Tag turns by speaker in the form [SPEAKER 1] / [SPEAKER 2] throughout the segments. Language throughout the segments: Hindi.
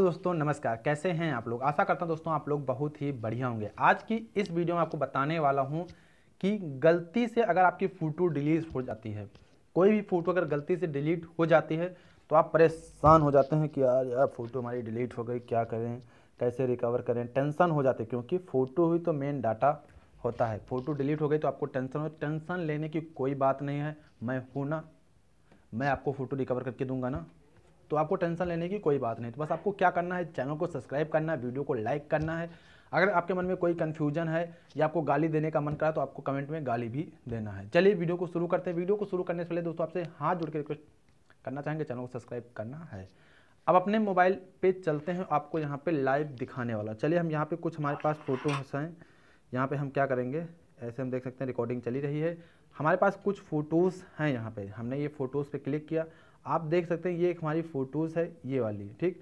[SPEAKER 1] तो दोस्तों नमस्कार कैसे हैं आप लोग आशा करता हूं दोस्तों आप लोग बहुत ही बढ़िया होंगे आज की इस वीडियो में आपको बताने वाला हूं कि गलती से अगर आपकी फ़ोटो डिलीट हो जाती है कोई भी फ़ोटो अगर गलती से डिलीट हो जाती है तो आप परेशान हो जाते हैं कि यार यार फ़ोटो हमारी डिलीट हो गई क्या करें कैसे रिकवर करें टेंशन हो जाते क्योंकि फ़ोटो ही तो मेन डाटा होता है फ़ोटो डिलीट हो गई तो आपको टेंशन हो टेंशन लेने की कोई बात नहीं है मैं हूँ ना मैं आपको फ़ोटो रिकवर करके दूँगा ना तो आपको टेंशन लेने की कोई बात नहीं तो बस आपको क्या करना है चैनल को सब्सक्राइब करना है वीडियो को लाइक करना है अगर आपके मन में कोई कन्फ्यूजन है या आपको गाली देने का मन करा तो आपको कमेंट में गाली भी देना है चलिए वीडियो को शुरू करते हैं वीडियो को शुरू करने से पहले दोस्तों आपसे हाथ जोड़ के रिक्वेस्ट करना चाहेंगे चैनल को सब्सक्राइब करना है अब अपने मोबाइल पे चलते हैं आपको यहाँ पे लाइव दिखाने वाला चलिए हम यहाँ पे कुछ हमारे पास फ़ोटो हैं यहाँ पे हम क्या करेंगे ऐसे हम देख सकते हैं रिकॉर्डिंग चली रही है हमारे पास कुछ फ़ोटोज़ हैं यहाँ पे हमने ये फ़ोटोज़ पे क्लिक किया आप देख सकते हैं ये एक हमारी फ़ोटोज़ है ये वाली ठीक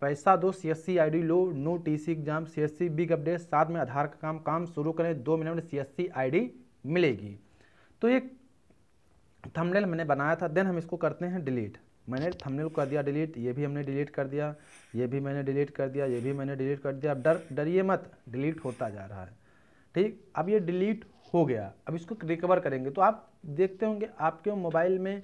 [SPEAKER 1] पैसा दो C S C I D लो नो T C exam C S C big update साथ में आधार का काम काम शुरू करें दो मिनट में सी एस सी आई डी मिलेगी तो ये थंबनेल मैंने बनाया था देन हम इसको करते हैं डिलीट मैंने थंबनेल कर दिया डिलीट ये भी हमने डिलीट कर दिया ये भी मैंने डिलीट कर दिया ये भी मैंने डिलीट कर दिया अब डर डरिए मत डिलीट होता जा रहा है ठीक अब ये डिलीट हो गया अब इसको रिकवर करेंगे तो आप देखते होंगे आपके मोबाइल में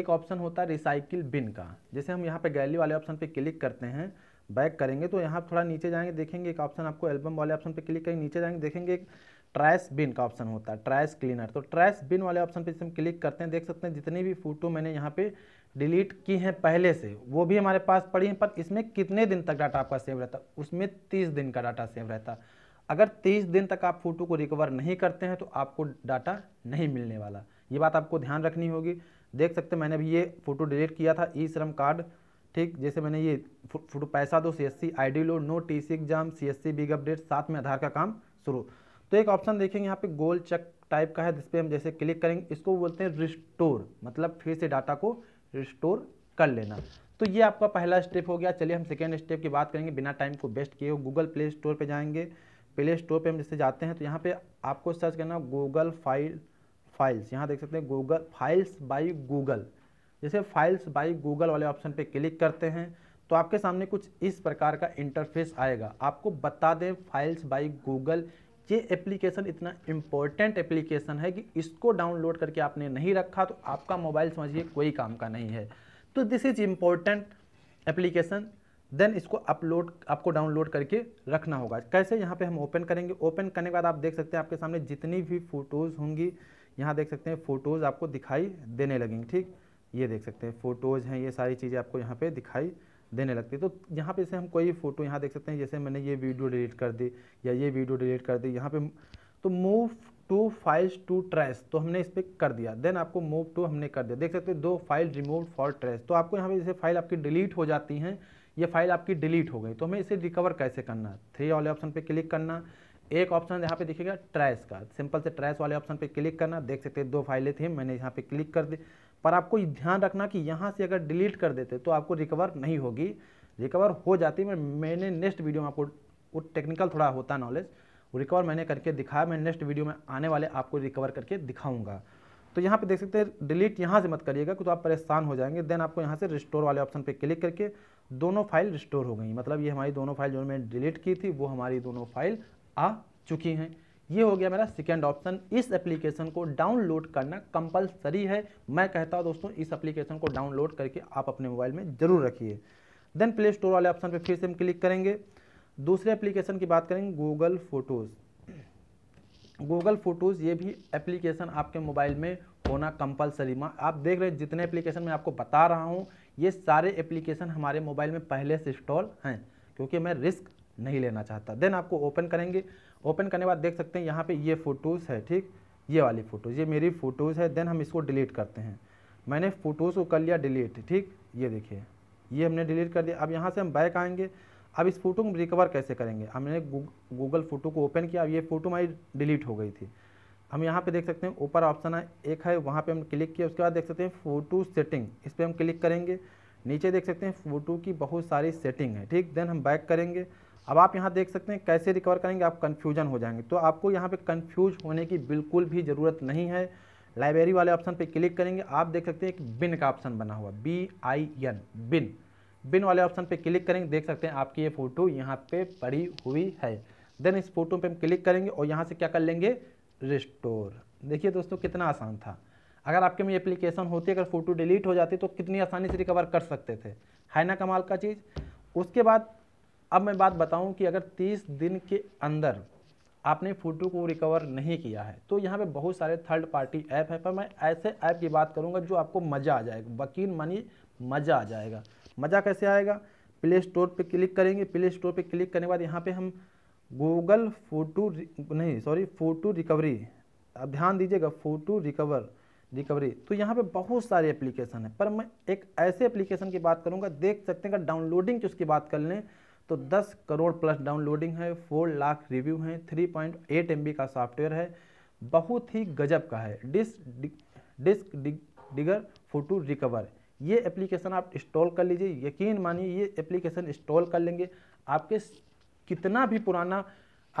[SPEAKER 1] एक ऑप्शन होता है रिसाइकिल बिन का जैसे हम यहाँ पे गैलरी वाले ऑप्शन पे क्लिक करते हैं बैक करेंगे तो यहाँ थोड़ा नीचे जाएंगे देखेंगे एक ऑप्शन आपको एल्बम वाले ऑप्शन पे क्लिक करेंगे नीचे जाएंगे देखेंगे एक ट्रैश बिन का ऑप्शन होता है ट्रैश क्लीनर तो ट्रैश बिन वाले ऑप्शन पे हम क्लिक करते हैं देख सकते हैं जितनी भी फ़ोटो मैंने यहाँ पर डिलीट की हैं पहले से वो भी हमारे पास पड़ी हैं पर इसमें कितने दिन तक डाटा आपका सेव रहता उसमें तीस दिन का डाटा सेव रहता अगर तीस दिन तक आप फ़ोटो को रिकवर नहीं करते हैं तो आपको डाटा नहीं मिलने वाला ये बात आपको ध्यान रखनी होगी देख सकते मैंने अभी ये फ़ोटो डिलीट किया था ई श्रम कार्ड ठीक जैसे मैंने ये फोटो पैसा दो C S C I D लो नो T C exam C S C big update साथ में आधार का काम शुरू तो एक ऑप्शन देखेंगे यहाँ पे गोल चेक टाइप का है जिस पर हम जैसे क्लिक करेंगे इसको बोलते हैं रिस्टोर मतलब फिर से डाटा को रिस्टोर कर लेना तो ये आपका पहला स्टेप हो गया चलिए हम सेकेंड स्टेप की बात करेंगे बिना टाइम को बेस्ट किए गूगल प्ले स्टोर पर जाएंगे प्ले स्टोर पर हम जैसे जाते हैं तो यहाँ पर आपको सर्च करना गूगल फाइल फाइल्स यहाँ देख सकते हैं गूगल फाइल्स बाई गूगल जैसे फाइल्स बाई गूगल वाले ऑप्शन पे क्लिक करते हैं तो आपके सामने कुछ इस प्रकार का इंटरफेस आएगा आपको बता दें फाइल्स बाई गूगल ये एप्लीकेशन इतना इम्पोर्टेंट एप्लीकेशन है कि इसको डाउनलोड करके आपने नहीं रखा तो आपका मोबाइल समझिए कोई काम का नहीं है तो this is important application then इसको अपलोड आपको डाउनलोड करके रखना होगा कैसे यहाँ पे हम ओपन करेंगे ओपन करने के बाद आप देख सकते हैं आपके सामने जितनी भी फ़ोटोज़ होंगी यहाँ देख सकते हैं फ़ोटोज़ आपको दिखाई देने लगेंगे ठीक ये देख सकते हैं फ़ोटोज़ हैं ये सारी चीज़ें आपको यहाँ पे दिखाई देने लगती है तो यहाँ पे से हम कोई फ़ोटो यहाँ देख सकते हैं जैसे मैंने ये वीडियो डिलीट कर दी या ये वीडियो डिलीट कर दी यहाँ पे तो move to files to trash तो हमने इस पर कर दिया देन आपको मूव टू हमने कर दिया देख सकते हैं दो फाइल रिमूव फॉर ट्रेस तो आपको यहाँ पे जैसे फाइल आपकी डिलीट हो जाती हैं ये फाइल आपकी डिलीट हो गई तो हमें इसे रिकवर कैसे करना है थ्री ऑल ऑप्शन पर क्लिक करना एक ऑप्शन यहाँ पे दिखेगा ट्रैश का सिंपल से ट्रैश वाले ऑप्शन पे क्लिक करना देख सकते हैं दो फाइलें थी मैंने यहाँ पे क्लिक कर दी पर आपको ध्यान रखना कि यहाँ से अगर डिलीट कर देते तो आपको रिकवर नहीं होगी रिकवर हो जाती मैं मैंने नेक्स्ट वीडियो में आपको वो टेक्निकल थोड़ा होता नॉलेज रिकवर मैंने करके दिखाया मैं नेक्स्ट वीडियो में आने वाले आपको रिकवर करके दिखाऊंगा तो यहाँ पे देख सकते हैं डिलीट यहाँ से मत करिएगा क्योंकि तो आप परेशान हो जाएंगे देन आपको यहाँ से रिस्टोर वाले ऑप्शन पे क्लिक करके दोनों फाइल रिस्टोर हो गई मतलब ये हमारी दोनों फाइल जो मैंने डिलीट की थी वो हमारी दोनों फाइल आ चुकी हैं ये हो गया मेरा सेकेंड ऑप्शन इस एप्लीकेशन को डाउनलोड करना कंपलसरी है मैं कहता हूँ दोस्तों इस एप्लीकेशन को डाउनलोड करके आप अपने मोबाइल में जरूर रखिए देन प्ले स्टोर वाले ऑप्शन पर फिर से हम क्लिक करेंगे दूसरे एप्लीकेशन की बात करेंगे गूगल फोटोज़ गूगल फोटोज़ ये भी एप्लीकेशन आपके मोबाइल में होना कंपलसरी आप देख रहे हैं जितने एप्लीकेशन मैं आपको बता रहा हूँ ये सारे एप्लीकेशन हमारे मोबाइल में पहले से इंस्टॉल हैं क्योंकि मैं रिस्क नहीं लेना चाहता देन आपको ओपन करेंगे ओपन करने के बाद देख सकते हैं यहाँ पे ये फ़ोटोज़ है ठीक ये वाली फ़ोटोज़ ये मेरी फ़ोटोज़ है देन हम इसको डिलीट करते हैं मैंने फ़ोटोज़ को कर लिया डिलीट ठीक ये देखिए ये हमने डिलीट कर दिया अब यहाँ से हम बैक आएंगे अब इस फ़ोटो को रिकवर कैसे करेंगे हमने गूगल फ़ोटो को ओपन किया अब ये फ़ोटो हमारी डिलीट हो गई थी हम यहाँ पे देख सकते हैं ऊपर ऑप्शन है एक है वहाँ पे हम क्लिक किया उसके बाद देख सकते हैं फ़ोटो सेटिंग इस पर हम क्लिक करेंगे नीचे देख सकते हैं फ़ोटो की बहुत सारी सेटिंग है ठीक देन हम बैक करेंगे अब आप यहाँ देख सकते हैं कैसे रिकवर करेंगे आप कन्फ्यूजन हो जाएंगे तो आपको यहाँ पर कन्फ्यूज होने की बिल्कुल भी ज़रूरत नहीं है लाइब्रेरी वाले ऑप्शन पर क्लिक करेंगे आप देख सकते हैं एक बिन का ऑप्शन बना हुआ बी आई एन बिन बिन वाले ऑप्शन पे क्लिक करेंगे देख सकते हैं आपकी ये फ़ोटो यहाँ पे पड़ी हुई है देन इस फोटो पे हम क्लिक करेंगे और यहाँ से क्या कर लेंगे रिस्टोर देखिए दोस्तों कितना आसान था अगर आपके में एप्लीकेशन होती अगर फ़ोटो डिलीट हो जाती तो कितनी आसानी से रिकवर कर सकते थे है ना कमाल का चीज़ उसके बाद अब मैं बात बताऊं कि अगर 30 दिन के अंदर आपने फ़ोटो को रिकवर नहीं किया है तो यहाँ पे बहुत सारे थर्ड पार्टी ऐप हैं पर मैं ऐसे ऐप की बात करूँगा जो आपको मज़ा आ जाएगा वकीन मनी मज़ा आ जाएगा मज़ा कैसे आएगा प्ले स्टोर पर क्लिक करेंगे प्ले स्टोर पर क्लिक करने के बाद यहाँ पर हम गूगल फ़ोटो नहीं सॉरी फ़ोटो रिकवरी अब ध्यान दीजिएगा फ़ोटो रिकवर रिकवरी तो यहाँ पे बहुत सारे एप्लीकेशन है पर मैं एक ऐसे एप्लीकेशन की बात करूँगा देख सकते हैं अगर डाउनलोडिंग की उसकी बात कर लें तो 10 करोड़ प्लस डाउनलोडिंग है 4 लाख रिव्यू हैं 3.8 पॉइंट का सॉफ्टवेयर है बहुत ही गजब का है disk disk digger photo recover ये एप्लीकेशन आप इंस्टॉल कर लीजिए यकीन मानिए ये एप्लीकेशन इंस्टॉल कर लेंगे आपके कितना भी पुराना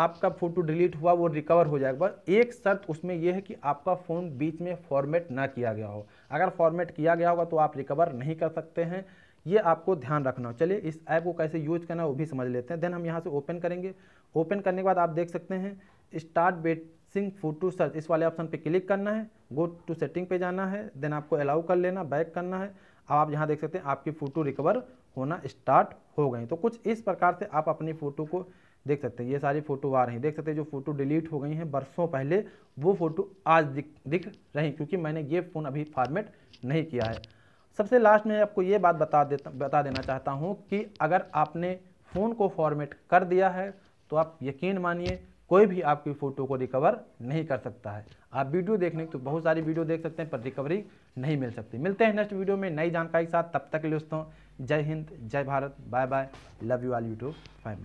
[SPEAKER 1] आपका फ़ोटो डिलीट हुआ वो रिकवर हो जाएगा एक शर्त उसमें यह है कि आपका फ़ोन बीच में फॉर्मेट ना किया गया हो अगर फॉर्मेट किया गया होगा तो आप रिकवर नहीं कर सकते हैं ये आपको ध्यान रखना हो चलिए इस ऐप को कैसे यूज करना है वो भी समझ लेते हैं देन हम यहाँ से ओपन करेंगे ओपन करने के बाद आप देख सकते हैं स्टार्ट बेसिंग फोटो सर्च इस वाले ऑप्शन पे क्लिक करना है गो टू सेटिंग पे जाना है देन आपको अलाउ कर लेना बैक करना है अब आप यहाँ देख सकते हैं आपकी फ़ोटो रिकवर होना स्टार्ट हो गई तो कुछ इस प्रकार से आप अपनी फ़ोटो को देख सकते हैं ये सारी फ़ोटो आ रही हैं देख सकते हैं जो फ़ोटो डिलीट हो गई हैं बरसों पहले वो फ़ोटो आज दिख दिख रही क्योंकि मैंने ये फ़ोन अभी फॉर्मेट नहीं किया है सबसे लास्ट में आपको ये बात बता देता बता देना चाहता हूँ कि अगर आपने फ़ोन को फॉर्मेट कर दिया है तो आप यकीन मानिए कोई भी आपकी फ़ोटो को रिकवर नहीं कर सकता है आप वीडियो देखने तो बहुत सारी वीडियो देख सकते हैं पर रिकवरी नहीं मिल सकती मिलते हैं नेक्स्ट वीडियो में नई जानकारी के साथ तब तक के लिए दोस्तों जय हिंद जय Bharat bye bye love you all YouTube family